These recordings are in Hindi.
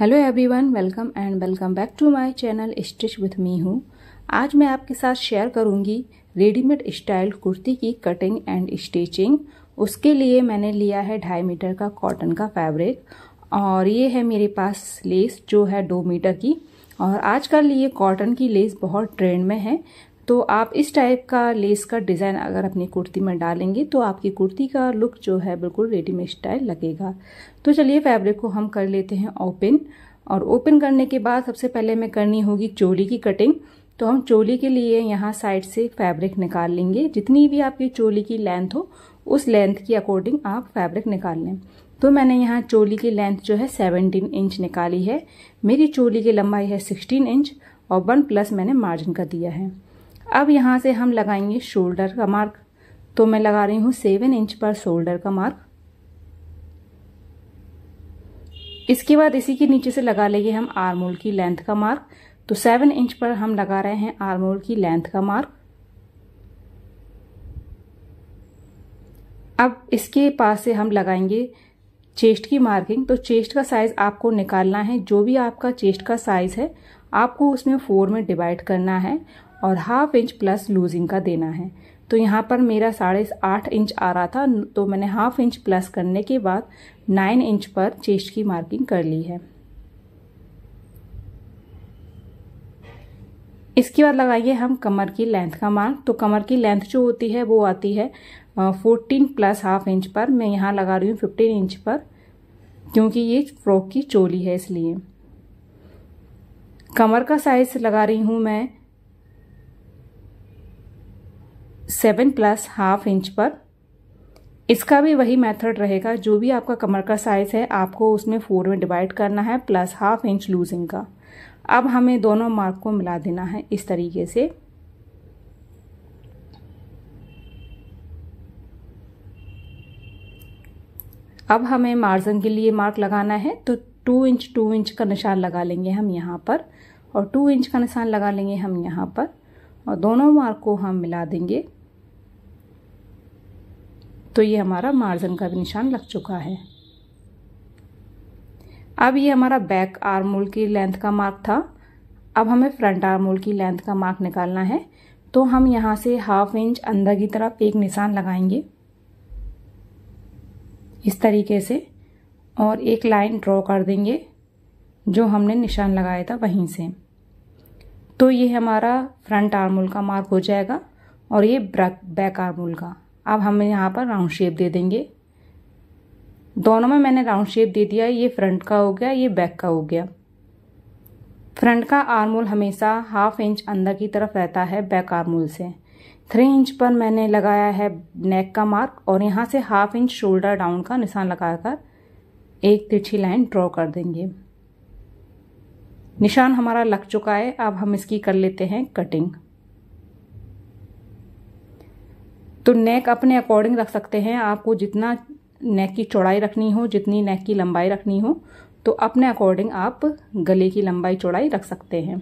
hello everyone welcome and welcome back to my channel stitch with me हूँ आज मैं आपके साथ शेयर करूँगी रेडीमेड स्टाइल कुर्ती की कटिंग एंड स्टिचिंग उसके लिए मैंने लिया है ढाई मीटर का कॉटन का फैब्रिक और ये है मेरे पास लेस जो है दो मीटर की और आजकल ये कॉटन की लेस बहुत ट्रेंड में है तो आप इस टाइप का लेस का डिज़ाइन अगर अपनी कुर्ती में डालेंगे तो आपकी कुर्ती का लुक जो है बिल्कुल रेडीमेड स्टाइल लगेगा तो चलिए फैब्रिक को हम कर लेते हैं ओपन और ओपन करने के बाद सबसे पहले हमें करनी होगी चोली की कटिंग तो हम चोली के लिए यहाँ साइड से फैब्रिक निकाल लेंगे जितनी भी आपकी चोली की लेंथ हो उस लेंथ के अकॉर्डिंग आप फैब्रिक निकाल लें तो मैंने यहाँ चोली की लेंथ जो है 17 इंच निकाली है मेरी चोली की लंबाई है 16 इंच और वन प्लस मैंने मार्जिन का दिया है अब यहाँ से हम लगाएंगे शोल्डर का मार्क तो मैं लगा रही हूँ सेवन इंच पर शोल्डर का मार्क इसके बाद इसी के नीचे से लगा लेंगे हम आर्मोल की लेंथ का मार्क तो सेवन इंच पर हम लगा रहे हैं आर्मोल की लेंथ का मार्क अब इसके पास से हम लगाएंगे चेस्ट की मार्किंग तो चेस्ट का साइज आपको निकालना है जो भी आपका चेस्ट का साइज है आपको उसमें फोर में डिवाइड करना है और हाफ इंच प्लस लूजिंग का देना है तो यहाँ पर मेरा साढ़े आठ इंच आ रहा था तो मैंने हाफ इंच प्लस करने के बाद नाइन इंच पर चेस्ट की मार्किंग कर ली है इसके बाद लगाइए हम कमर की लेंथ का मार्क तो कमर की लेंथ जो होती है वो आती है फोर्टीन प्लस हाफ इंच पर मैं यहाँ लगा रही हूँ फिफ्टीन इंच पर क्योंकि ये फ्रॉक की चोली है इसलिए कमर का साइज लगा रही हूँ मैं सेवन प्लस हाफ इंच पर इसका भी वही मेथड रहेगा जो भी आपका कमर का साइज है आपको उसमें फोर में डिवाइड करना है प्लस हाफ इंच लूजिंग का अब हमें दोनों मार्क को मिला देना है इस तरीके से अब हमें मार्जिन के लिए मार्क लगाना है तो टू इंच टू इंच का निशान लगा लेंगे हम यहाँ पर और टू इंच का निशान लगा लेंगे हम यहाँ पर और दोनों मार्क को हम मिला देंगे तो ये हमारा मार्जिन का भी निशान लग चुका है अब ये हमारा बैक आर्म होल की लेंथ का मार्क था अब हमें फ्रंट आर्म होल की लेंथ का मार्क निकालना है तो हम यहाँ से हाफ इंच अंदर की तरफ एक निशान लगाएंगे इस तरीके से और एक लाइन ड्रॉ कर देंगे जो हमने निशान लगाया था वहीं से तो ये हमारा फ्रंट होल का मार्क हो जाएगा और ये बैक होल का अब हम यहाँ पर राउंड शेप दे देंगे दोनों में मैंने राउंड शेप दे दिया ये फ्रंट का हो गया ये बैक का हो गया फ्रंट का आर्मोल हमेशा हाफ इंच अंदर की तरफ रहता है बैक आर्मोल से थ्री इंच पर मैंने लगाया है नेक का मार्क और यहाँ से हाफ इंच शोल्डर डाउन का निशान लगाकर एक तिरछी लाइन ड्रॉ कर देंगे निशान हमारा लग चुका है अब हम इसकी कर लेते हैं कटिंग तो नेक अपने अकॉर्डिंग रख सकते हैं आपको जितना नेक की चौड़ाई रखनी हो जितनी नेक की लंबाई रखनी हो तो अपने अकॉर्डिंग आप गले की लंबाई चौड़ाई रख सकते हैं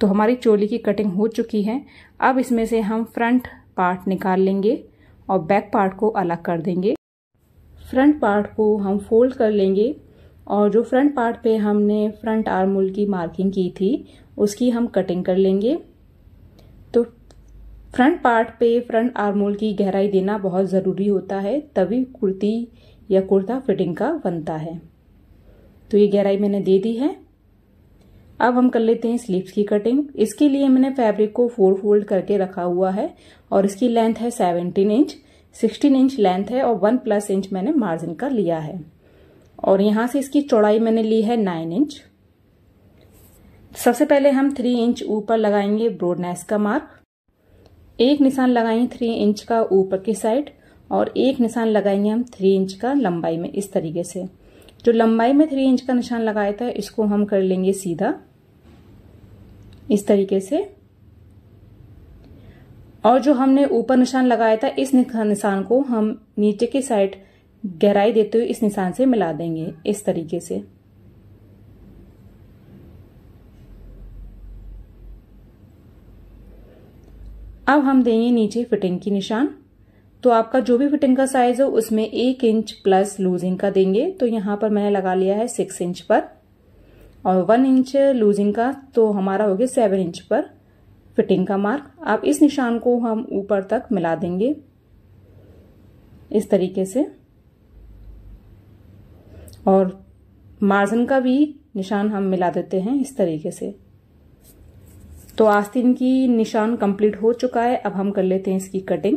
तो हमारी चोली की कटिंग हो चुकी है अब इसमें से हम फ्रंट पार्ट निकाल लेंगे और बैक पार्ट को अलग कर देंगे फ्रंट पार्ट को हम फोल्ड कर लेंगे और जो फ्रंट पार्ट पे हमने फ्रंट आर्मोल की मार्किंग की थी उसकी हम कटिंग कर लेंगे फ्रंट पार्ट पे फ्रंट आर्मोल की गहराई देना बहुत ज़रूरी होता है तभी कुर्ती या कुर्ता फिटिंग का बनता है तो ये गहराई मैंने दे दी है अब हम कर लेते हैं स्लीव्स की कटिंग इसके लिए मैंने फैब्रिक को फोर फोल्ड करके रखा हुआ है और इसकी लेंथ है seventeen inch sixteen inch length है और वन प्लस इंच मैंने मार्जिन का लिया है और यहाँ से इसकी चौड़ाई मैंने ली है नाइन इंच सबसे पहले हम थ्री इंच ऊपर लगाएंगे ब्रोडनेस का मार्क एक निशान लगाएंगे थ्री इंच का ऊपर की साइड और एक निशान लगाएंगे हम थ्री इंच का लंबाई में इस तरीके से जो लंबाई में थ्री इंच का निशान लगाया था इसको हम कर लेंगे सीधा इस तरीके से और जो हमने ऊपर निशान लगाया था इस निशान को हम नीचे की साइड गहराई देते हुए इस निशान से मिला देंगे इस तरीके से अब हम देंगे नीचे फिटिंग की निशान तो आपका जो भी फिटिंग का साइज हो उसमें एक इंच प्लस लूजिंग का देंगे तो यहाँ पर मैंने लगा लिया है सिक्स इंच पर और वन इंच लूजिंग का तो हमारा हो गया सेवन इंच पर फिटिंग का मार्क आप इस निशान को हम ऊपर तक मिला देंगे इस तरीके से और मार्जिन का भी निशान हम मिला देते हैं इस तरीके से तो आस्तीन की निशान कंप्लीट हो चुका है अब हम कर लेते हैं इसकी कटिंग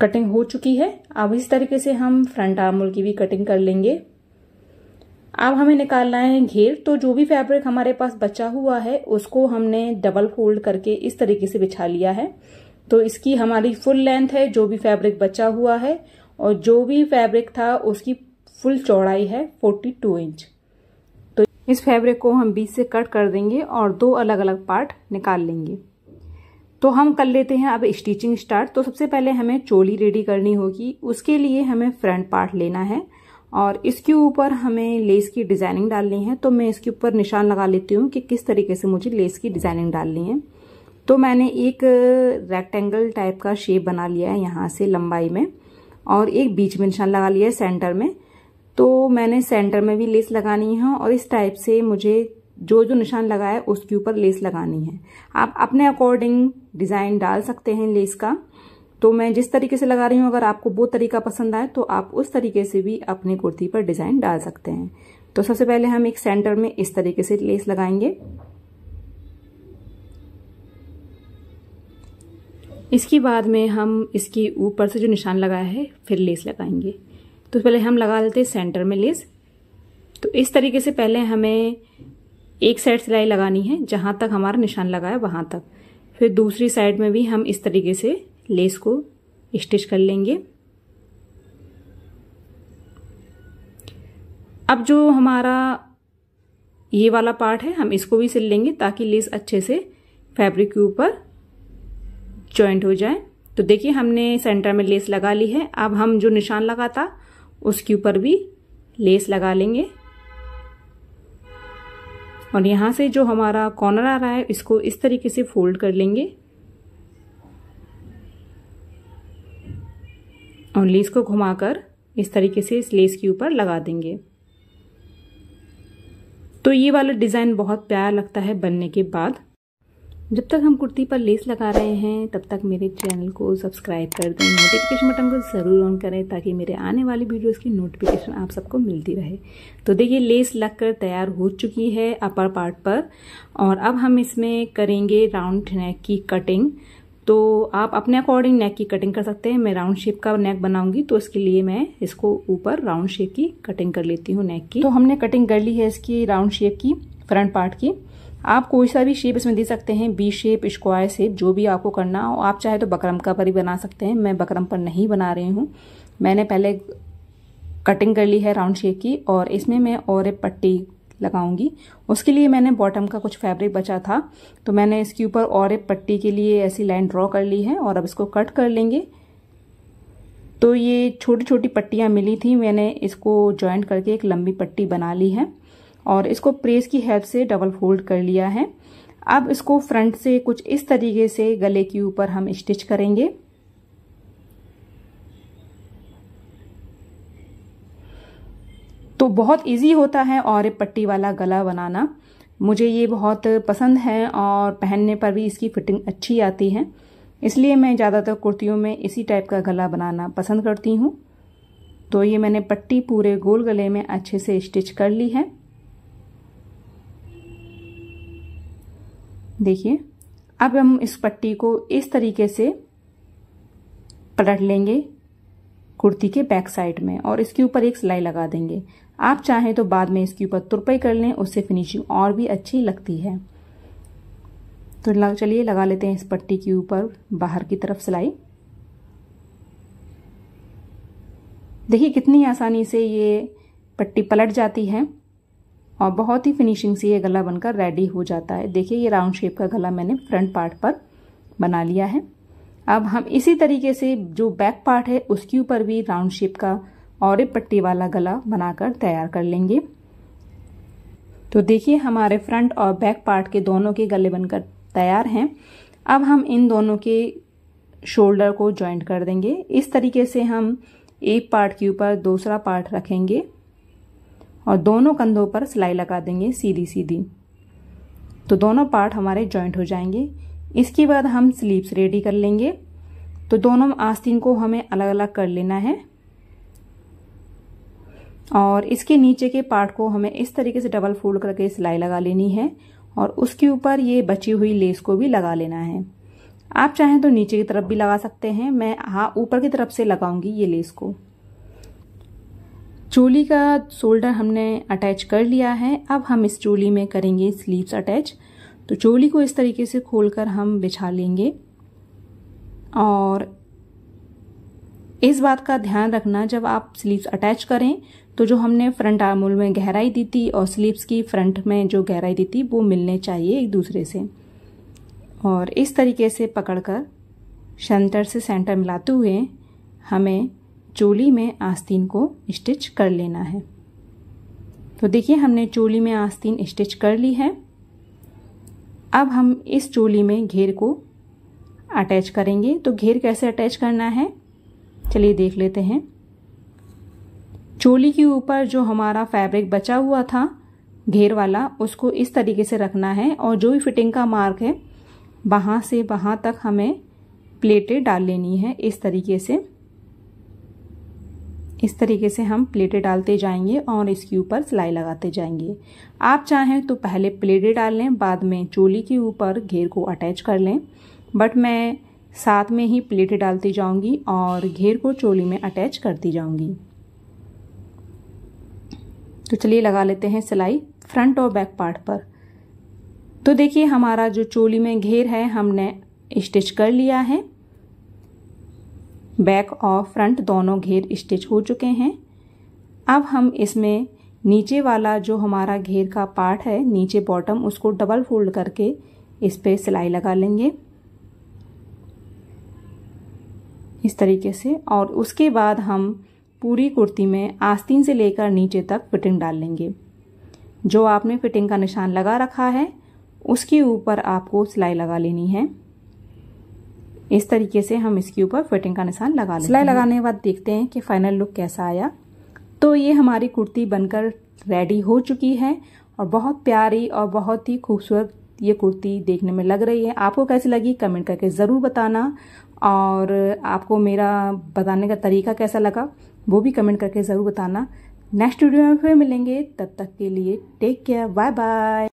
कटिंग हो चुकी है अब इस तरीके से हम फ्रंट आर्मोल की भी कटिंग कर लेंगे अब हमें निकालना है घेर तो जो भी फैब्रिक हमारे पास बचा हुआ है उसको हमने डबल फोल्ड करके इस तरीके से बिछा लिया है तो इसकी हमारी फुल लेंथ है जो भी फैब्रिक बचा हुआ है और जो भी फैब्रिक था उसकी फुल चौड़ाई है 42 इंच तो इस फैब्रिक को हम बीच से कट कर देंगे और दो अलग अलग पार्ट निकाल लेंगे तो हम कर लेते हैं अब स्टिचिंग स्टार्ट तो सबसे पहले हमें चोली रेडी करनी होगी उसके लिए हमें फ्रंट पार्ट लेना है और इसके ऊपर हमें लेस की डिजाइनिंग डालनी है तो मैं इसके ऊपर निशान लगा लेती हूँ कि किस तरीके से मुझे लेस की डिजाइनिंग डालनी है तो मैंने एक रेक्टेंगल टाइप का शेप बना लिया है यहाँ से लंबाई में और एक बीच में निशान लगा लिया है सेंटर में तो मैंने सेंटर में भी लेस लगानी है और इस टाइप से मुझे जो जो निशान लगाया है उसके ऊपर लेस लगानी है आप अपने अकॉर्डिंग डिज़ाइन डाल सकते हैं लेस का तो मैं जिस तरीके से लगा रही हूँ अगर आपको वो तरीका पसंद आए तो आप उस तरीके से भी अपनी कुर्ती पर डिज़ाइन डाल सकते हैं तो सबसे पहले हम एक सेंटर में इस तरीके से लेस लगाएंगे इसके बाद में हम इसके ऊपर से जो निशान लगाया है फिर लेस लगाएंगे तो पहले हम लगा लेते हैं सेंटर में लेस तो इस तरीके से पहले हमें एक साइड सिलाई लगानी है जहाँ तक हमारा निशान लगा है वहाँ तक फिर दूसरी साइड में भी हम इस तरीके से लेस को स्टिच कर लेंगे अब जो हमारा ये वाला पार्ट है हम इसको भी सिल लेंगे ताकि लेस अच्छे से फैब्रिक के ऊपर ज्वाइंट हो जाए तो देखिए हमने सेंटर में लेस लगा ली है अब हम जो निशान लगा था उसके ऊपर भी लेस लगा लेंगे और यहाँ से जो हमारा कॉर्नर आ रहा है इसको इस तरीके से फोल्ड कर लेंगे और लेस को घुमाकर इस तरीके से इस लेस के ऊपर लगा देंगे तो ये वाला डिज़ाइन बहुत प्यारा लगता है बनने के बाद जब तक हम कुर्ती पर लेस लगा रहे हैं तब तक मेरे चैनल को सब्सक्राइब कर दें नोटिफिकेशन बटन को ज़रूर ऑन करें ताकि मेरे आने वाली वीडियोस की नोटिफिकेशन आप सबको मिलती रहे तो देखिए लेस लगकर तैयार हो चुकी है अपर पार्ट पर और अब हम इसमें करेंगे राउंड नेक की कटिंग तो आप अपने अकॉर्डिंग नेक की कटिंग कर सकते हैं मैं राउंड शेप का नेक बनाऊंगी तो इसके लिए मैं इसको ऊपर राउंड शेप की कटिंग कर लेती हूँ नेक की तो हमने कटिंग कर ली है इसकी राउंड शेप की फ्रंट पार्ट की आप कोई सा भी शेप इसमें दे सकते हैं बी शेप स्क्वायर शेप जो भी आपको करना हो आप चाहे तो बकरम का पर ही बना सकते हैं मैं बकरम पर नहीं बना रही हूँ मैंने पहले कटिंग कर ली है राउंड शेप की और इसमें मैं और एक पट्टी लगाऊंगी उसके लिए मैंने बॉटम का कुछ फैब्रिक बचा था तो मैंने इसके ऊपर और एक पट्टी के लिए ऐसी लाइन ड्रॉ कर ली है और अब इसको कट कर लेंगे तो ये छोटी छोटी पट्टियाँ मिली थी मैंने इसको ज्वाइंट करके एक लंबी पट्टी बना ली है और इसको प्रेस की हेल्प से डबल फोल्ड कर लिया है अब इसको फ्रंट से कुछ इस तरीके से गले के ऊपर हम स्टिच करेंगे तो बहुत इजी होता है और पट्टी वाला गला बनाना मुझे ये बहुत पसंद है और पहनने पर भी इसकी फिटिंग अच्छी आती है इसलिए मैं ज़्यादातर कुर्तियों में इसी टाइप का गला बनाना पसंद करती हूँ तो ये मैंने पट्टी पूरे गोल गले में अच्छे से स्टिच कर ली है देखिए अब हम इस पट्टी को इस तरीके से पलट लेंगे कुर्ती के बैक साइड में और इसके ऊपर एक सिलाई लगा देंगे आप चाहें तो बाद में इसके ऊपर तुरपाई कर लें उससे फिनिशिंग और भी अच्छी लगती है तो चलिए लगा लेते हैं इस पट्टी के ऊपर बाहर की तरफ सिलाई देखिए कितनी आसानी से ये पट्टी पलट जाती है और बहुत ही फिनिशिंग से ये गला बनकर रेडी हो जाता है देखिए ये राउंड शेप का गला मैंने फ्रंट पार्ट पर बना लिया है अब हम इसी तरीके से जो बैक पार्ट है उसके ऊपर भी राउंड शेप का और एक पट्टी वाला गला बनाकर तैयार कर लेंगे तो देखिए हमारे फ्रंट और बैक पार्ट के दोनों के गले बनकर तैयार हैं अब हम इन दोनों के शोल्डर को ज्वाइंट कर देंगे इस तरीके से हम एक पार्ट के ऊपर दूसरा पार्ट रखेंगे और दोनों कंधों पर सिलाई लगा देंगे सीधी सीधी तो दोनों पार्ट हमारे जॉइंट हो जाएंगे इसके बाद हम स्लीव्स रेडी कर लेंगे तो दोनों आस्तीन को हमें अलग अलग कर लेना है और इसके नीचे के पार्ट को हमें इस तरीके से डबल फोल्ड करके सिलाई लगा लेनी है और उसके ऊपर ये बची हुई लेस को भी लगा लेना है आप चाहें तो नीचे की तरफ भी लगा सकते हैं मैं हाँ ऊपर की तरफ से लगाऊंगी ये लेस को चोली का शोल्डर हमने अटैच कर लिया है अब हम इस चोली में करेंगे स्लीव्स अटैच तो चोली को इस तरीके से खोलकर हम बिछा लेंगे और इस बात का ध्यान रखना जब आप स्लीव्स अटैच करें तो जो हमने फ्रंट आर्मोल में गहराई दी थी और स्लीव्स की फ्रंट में जो गहराई दी थी वो मिलने चाहिए एक दूसरे से और इस तरीके से पकड़कर सेंटर से सेंटर मिलाते हुए हमें चोली में आस्तीन को स्टिच कर लेना है तो देखिए हमने चोली में आस्तीन स्टिच कर ली है अब हम इस चोली में घेर को अटैच करेंगे तो घेर कैसे अटैच करना है चलिए देख लेते हैं चोली के ऊपर जो हमारा फैब्रिक बचा हुआ था घेर वाला उसको इस तरीके से रखना है और जो भी फिटिंग का मार्क है वहाँ से वहाँ तक हमें प्लेटें डाल लेनी है इस तरीके से इस तरीके से हम प्लेटें डालते जाएंगे और इसके ऊपर सिलाई लगाते जाएंगे आप चाहें तो पहले प्लेटें डाल लें बाद में चोली के ऊपर घेर को अटैच कर लें बट मैं साथ में ही प्लेटें डालती जाऊंगी और घेर को चोली में अटैच करती जाऊंगी तो चलिए लगा लेते हैं सिलाई फ्रंट और बैक पार्ट पर तो देखिए हमारा जो चोली में घेर है हमने स्टिच कर लिया है बैक और फ्रंट दोनों घेर स्टिच हो चुके हैं अब हम इसमें नीचे वाला जो हमारा घेर का पार्ट है नीचे बॉटम उसको डबल फोल्ड करके इस पर सिलाई लगा लेंगे इस तरीके से और उसके बाद हम पूरी कुर्ती में आस्तीन से लेकर नीचे तक फिटिंग डाल लेंगे जो आपने फिटिंग का निशान लगा रखा है उसके ऊपर आपको सिलाई लगा लेनी है इस तरीके से हम इसके ऊपर फिटिंग का निशान लगा लें सिलाई लगाने के बाद देखते हैं कि फाइनल लुक कैसा आया तो ये हमारी कुर्ती बनकर रेडी हो चुकी है और बहुत प्यारी और बहुत ही खूबसूरत ये कुर्ती देखने में लग रही है आपको कैसी लगी कमेंट करके ज़रूर बताना और आपको मेरा बताने का तरीका कैसा लगा वो भी कमेंट करके ज़रूर बताना नेक्स्ट वीडियो में फिर मिलेंगे तब तक के लिए टेक केयर बाय बाय